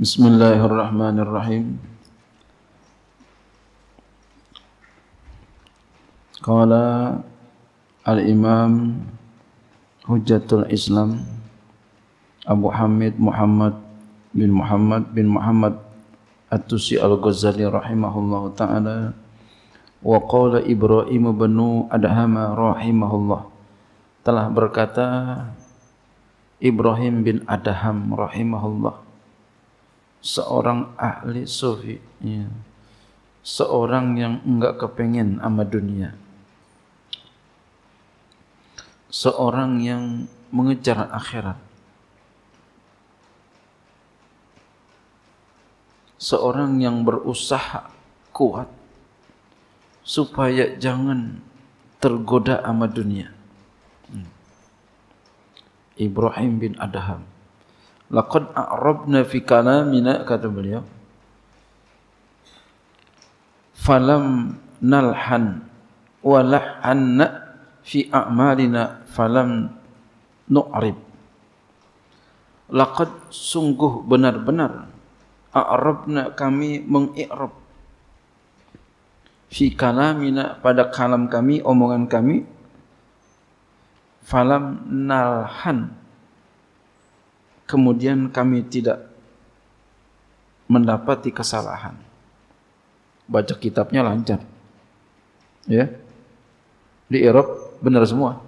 بسم الله الرحمن الرحيم قال الإمام حجة الإسلام أبو حميد محمد بن محمد بن محمد التوسي الغزالي رحمه الله تعالى وقال إبراهيم بن أدهم رحمه الله telah berkata Ibrahim bin Adham rahimahullah seorang ahli sufi ya. seorang yang enggak kepengen sama dunia seorang yang mengejar akhirat seorang yang berusaha kuat supaya jangan tergoda sama dunia hmm. Ibrahim bin Adham Laqad a'rabna fi mina kata beliau. Falam nalhan walah lahanna fi a'malina falam nu'rib. Lakon sungguh benar-benar nak kami mengi'rab fi kalamina pada kalam kami omongan kami falam nalhan kemudian kami tidak mendapati kesalahan. Baca kitabnya lancar. Ya. Di Erop benar semua.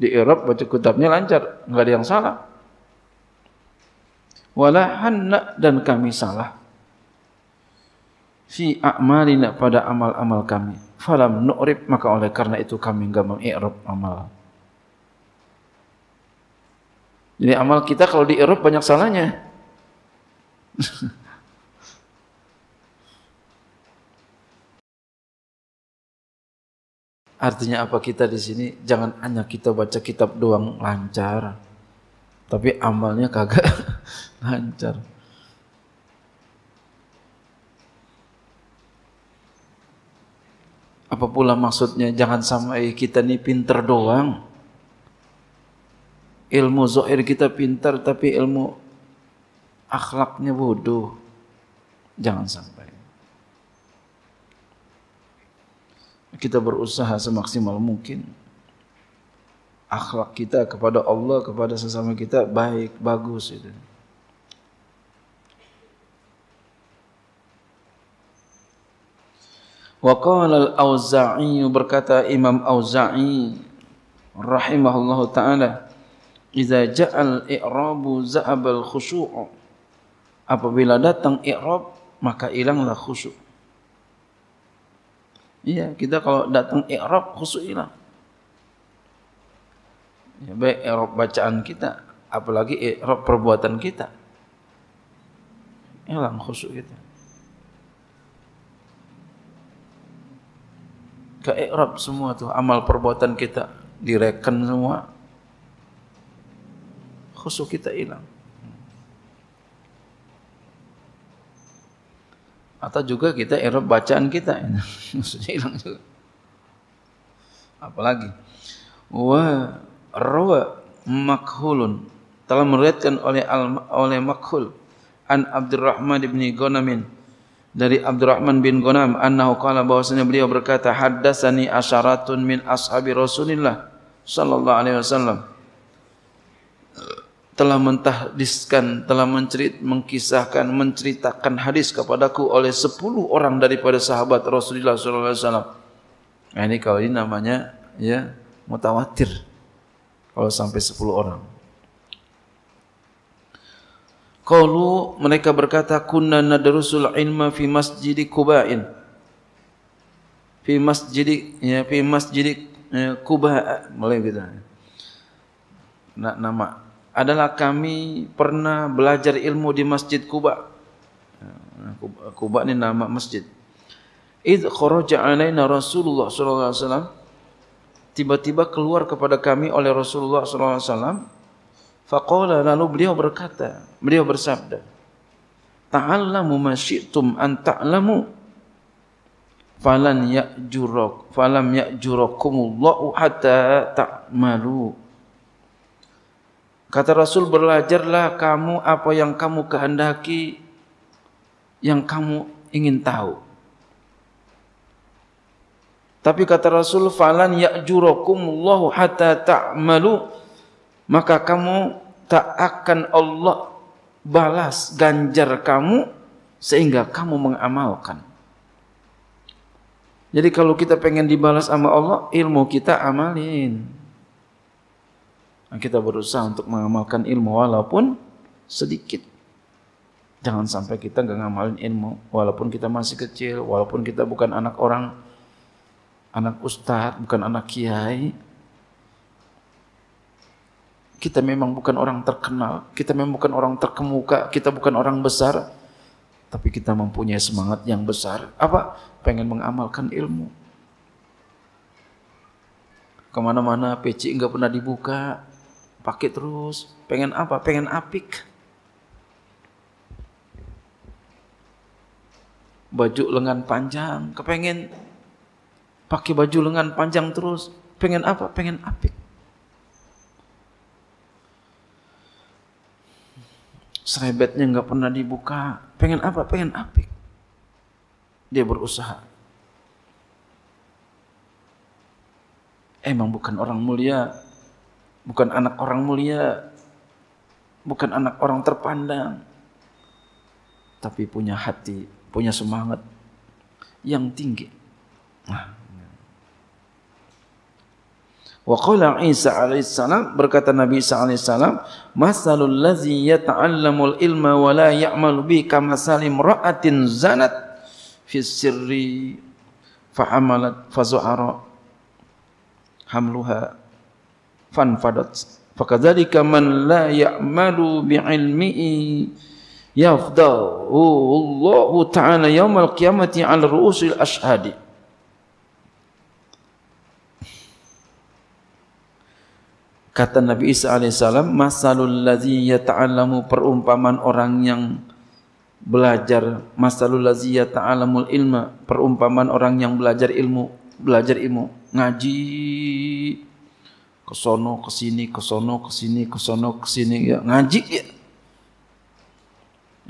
Di Erop baca kitabnya lancar, enggak ada yang salah. Walahanna dan kami salah. Fi a'malina pada amal-amal kami. Falam nu'rib maka oleh karena itu kami enggak mengi'rab -amal. Jadi amal kita kalau di Eropa banyak salahnya. Artinya apa kita di sini jangan hanya kita baca kitab doang lancar, tapi amalnya kagak lancar. Apa pula maksudnya jangan sampai kita nih pinter doang, ilmu zahir kita pintar tapi ilmu akhlaknya bodoh. Jangan sampai. Kita berusaha semaksimal mungkin akhlak kita kepada Allah, kepada sesama kita baik, bagus itu. Wa qala al-Auza'i berkata Imam Auza'i rahimahullahu taala Iza ja'al i'rabu za'abal khusyu'u. Apabila datang i'rab, maka hilanglah khusu. Iya, kita kalau datang i'rab, khusu hilang. Ya, baik i'rab bacaan kita, apalagi i'rab perbuatan kita. Hilang khusu kita. Ke i'rab semua tuh amal perbuatan kita direken semua, khusus kita hilang. Atau juga kita irob bacaan kita. Maksudnya hilang juga. Apalagi. Wa rawa makhulun. Telah meriatkan oleh al, oleh makhul. An Abdurrahman bin Gonamin. Dari Abdurrahman bin Gonam. Annahu kala bahwasanya beliau berkata. Haddasani asharatun min ashabi rasulillah. Sallallahu alaihi wasallam telah mentahdiskan, telah mencerit, mengkisahkan, menceritakan hadis kepadaku oleh sepuluh orang daripada sahabat Rasulullah Sallallahu Alaihi Wasallam. Ini kalau ini namanya ya mutawatir kalau sampai sepuluh orang. Kalau mereka berkata kunna nadrusul ilma fi masjid Kubain, fi masjid ya fi masjid kubah, eh, Kuba, mulai kita nak nama adalah kami pernah belajar ilmu di Masjid Kuba. Eh, Kuba ni nama masjid. Idh kharaja alaina Rasulullah sallallahu alaihi wasallam tiba-tiba keluar kepada kami oleh Rasulullah sallallahu alaihi wasallam faqala lalu beliau berkata, beliau bersabda, Ta'allamu ma syi'tum an ta'lamu falan ya'jurak falam ya'jurakumullahu hatta ta'malu ta Kata Rasul, belajarlah kamu apa yang kamu kehendaki, yang kamu ingin tahu. Tapi kata Rasul, falan ya'jurakum Allah hatta ta'malu, maka kamu tak akan Allah balas ganjar kamu sehingga kamu mengamalkan. Jadi kalau kita pengen dibalas sama Allah, ilmu kita amalin. Kita berusaha untuk mengamalkan ilmu walaupun sedikit. Jangan sampai kita nggak ngamalin ilmu walaupun kita masih kecil, walaupun kita bukan anak orang, anak ustadz, bukan anak kiai. Kita memang bukan orang terkenal, kita memang bukan orang terkemuka, kita bukan orang besar, tapi kita mempunyai semangat yang besar. Apa? Pengen mengamalkan ilmu. Kemana-mana peci nggak pernah dibuka, pakai terus, pengen apa? Pengen apik. Baju lengan panjang, kepengen pakai baju lengan panjang terus, pengen apa? Pengen apik. Serebetnya nggak pernah dibuka, pengen apa? Pengen apik. Dia berusaha. Emang bukan orang mulia, bukan anak orang mulia, bukan anak orang terpandang, tapi punya hati, punya semangat yang tinggi. Nah. Wa qala Isa alaihi salam berkata Nabi Isa alaihi salam masalul ladzi yata'allamul ilma wa la ya'malu bi kama salim ra'atin zanat fi sirri fa'amalat fa zu'ara hamluha fanfadat fakadzalika man la ya'malu bi'ilmihi yafdahu Allah ta'ala yawmal qiyamati al ru'usil ashadi. kata Nabi Isa AS masalul ladzi yata'allamu perumpamaan orang yang belajar masalul ladzi yata'allamul ilma perumpamaan orang yang belajar ilmu belajar ilmu ngaji ke sono ke sini ke sono ke sini ke sono ke sini ya ngaji ya.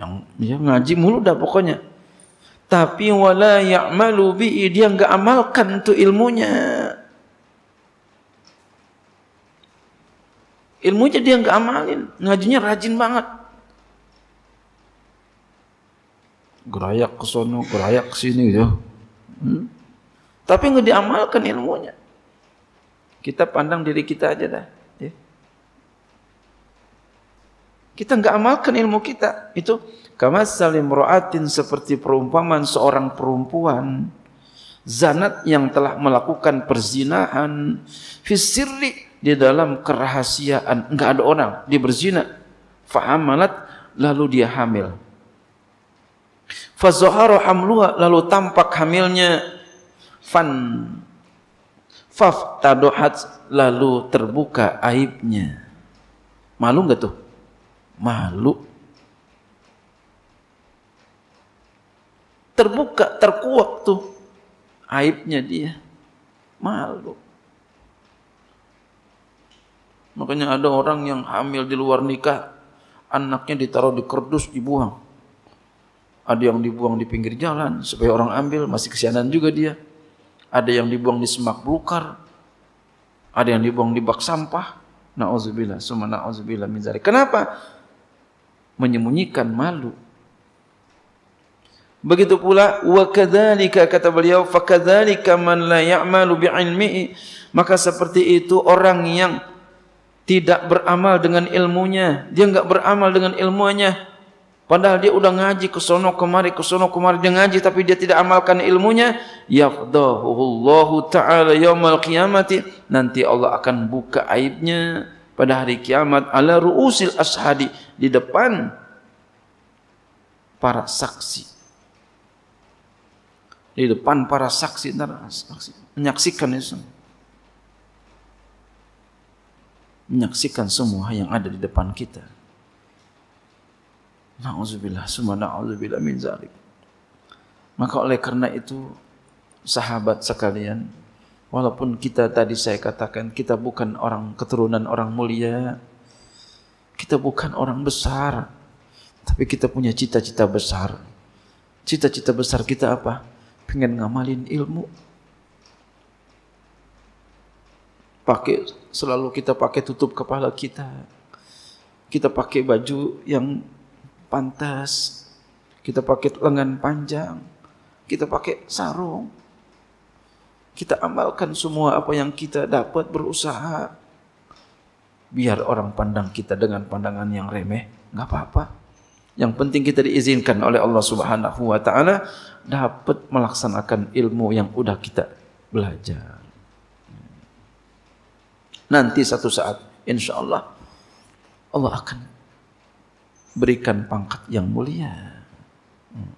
yang ya, ngaji mulu dah pokoknya tapi wala ya'malu bi dia enggak amalkan tu ilmunya ilmunya dia enggak amalin ngajinya rajin banget gerayak ke sono gerayak ke sini ya hmm? tapi enggak diamalkan ilmunya Kita pandang diri kita aja dah. Ya. Kita nggak amalkan ilmu kita. Itu kama salim ro'atin seperti perumpamaan seorang perempuan zanat yang telah melakukan perzinahan fisirri di dalam kerahasiaan nggak ada orang dia berzina fahamalat lalu dia hamil fazoharo hamluha lalu tampak hamilnya fan faftaduhat lalu terbuka aibnya. Malu enggak tuh? Malu. Terbuka, terkuak tuh aibnya dia. Malu. Makanya ada orang yang hamil di luar nikah, anaknya ditaruh di kerdus, dibuang. Ada yang dibuang di pinggir jalan supaya orang ambil, masih kesianan juga dia ada yang dibuang di semak belukar, ada yang dibuang di bak sampah. Nauzubillah, summa nauzubillah min zalik. Kenapa? Menyembunyikan malu. Begitu pula wa kadzalika kata beliau fa kadzalika man la ya'malu bi ilmihi. Maka seperti itu orang yang tidak beramal dengan ilmunya, dia enggak beramal dengan ilmunya, Padahal dia sudah ngaji ke sono kemari ke sono kemari dia ngaji tapi dia tidak amalkan ilmunya Ya, yafdahuhullahu taala yaumil qiyamati nanti Allah akan buka aibnya pada hari kiamat ala ruusil ashadi di depan para saksi di depan para saksi entar saksi menyaksikan itu menyaksikan semua yang ada di depan kita Na'udzubillah, summa na'udzubillah min zalik. Maka oleh karena itu, sahabat sekalian, walaupun kita tadi saya katakan, kita bukan orang keturunan orang mulia, kita bukan orang besar, tapi kita punya cita-cita besar. Cita-cita besar kita apa? Pengen ngamalin ilmu. Pakai selalu kita pakai tutup kepala kita. Kita pakai baju yang pantas kita pakai lengan panjang, kita pakai sarung. Kita amalkan semua apa yang kita dapat berusaha. Biar orang pandang kita dengan pandangan yang remeh, enggak apa-apa. Yang penting kita diizinkan oleh Allah Subhanahu wa taala dapat melaksanakan ilmu yang sudah kita belajar. Nanti satu saat insyaallah Allah akan berikan pangkat yang mulia. Hmm.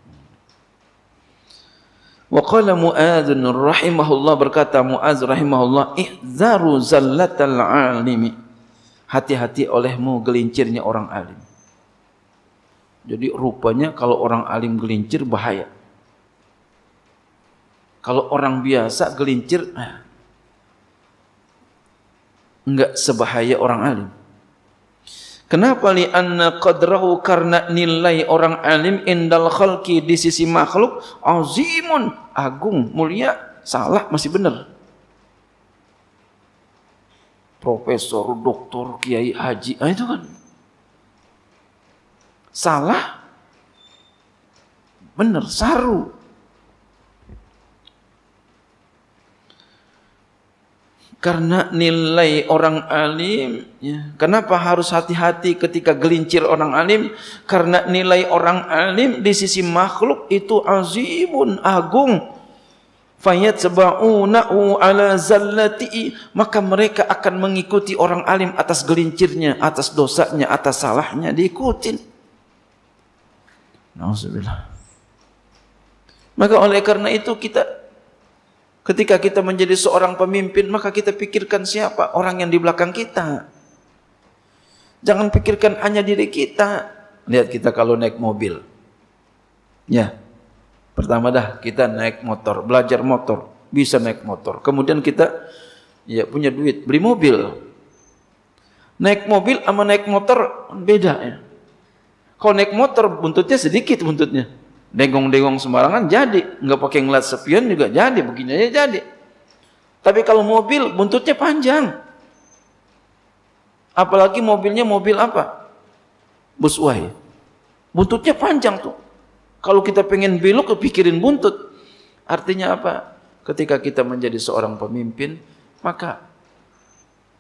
Wa qala Mu'adz rahimahullah berkata Mu'adz rahimahullah ihzaru zallatal alimi. Hati-hati olehmu gelincirnya orang alim. Jadi rupanya kalau orang alim gelincir bahaya. Kalau orang biasa gelincir eh, enggak sebahaya orang alim. Kenapa li anna qadrahu karena nilai orang alim indal khalqi di sisi makhluk azimun agung mulia salah masih benar. Profesor, doktor, kiai, haji, ah itu kan salah benar saru Karena nilai orang alim, ya. kenapa harus hati-hati ketika gelincir orang alim? Karena nilai orang alim di sisi makhluk itu azimun agung. Fayat sebaunahu ala zallati maka mereka akan mengikuti orang alim atas gelincirnya, atas dosanya, atas salahnya diikutin. Nauzubillah. Maka oleh karena itu kita Ketika kita menjadi seorang pemimpin, maka kita pikirkan siapa orang yang di belakang kita. Jangan pikirkan hanya diri kita. Lihat kita kalau naik mobil. Ya. Pertama dah kita naik motor, belajar motor, bisa naik motor. Kemudian kita ya punya duit, beli mobil. Naik mobil sama naik motor beda ya. Kalau naik motor buntutnya sedikit buntutnya. Dengong-dengong sembarangan jadi nggak pakai ngeliat sepion juga jadi begini aja jadi tapi kalau mobil buntutnya panjang apalagi mobilnya mobil apa Busway. buntutnya panjang tuh kalau kita pengen belok kepikirin buntut artinya apa ketika kita menjadi seorang pemimpin maka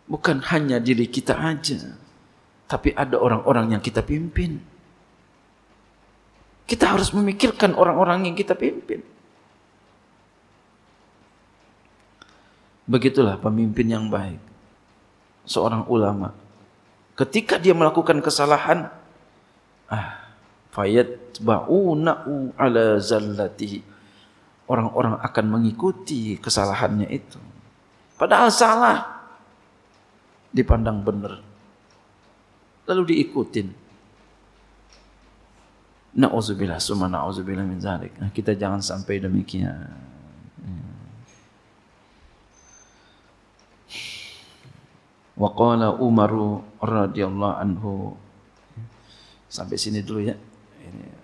bukan hanya diri kita aja tapi ada orang-orang yang kita pimpin Kita harus memikirkan orang-orang yang kita pimpin. Begitulah pemimpin yang baik. Seorang ulama. Ketika dia melakukan kesalahan, ah, fayat ba'una'u ala zallatihi. Orang-orang akan mengikuti kesalahannya itu. Padahal salah. Dipandang benar. Lalu diikutin. Na'udzubillah, summa na'udzubillah min zalik. Nah, kita jangan sampai demikian. Wa qala Umar radhiyallahu anhu. Sampai sini dulu ya. Ini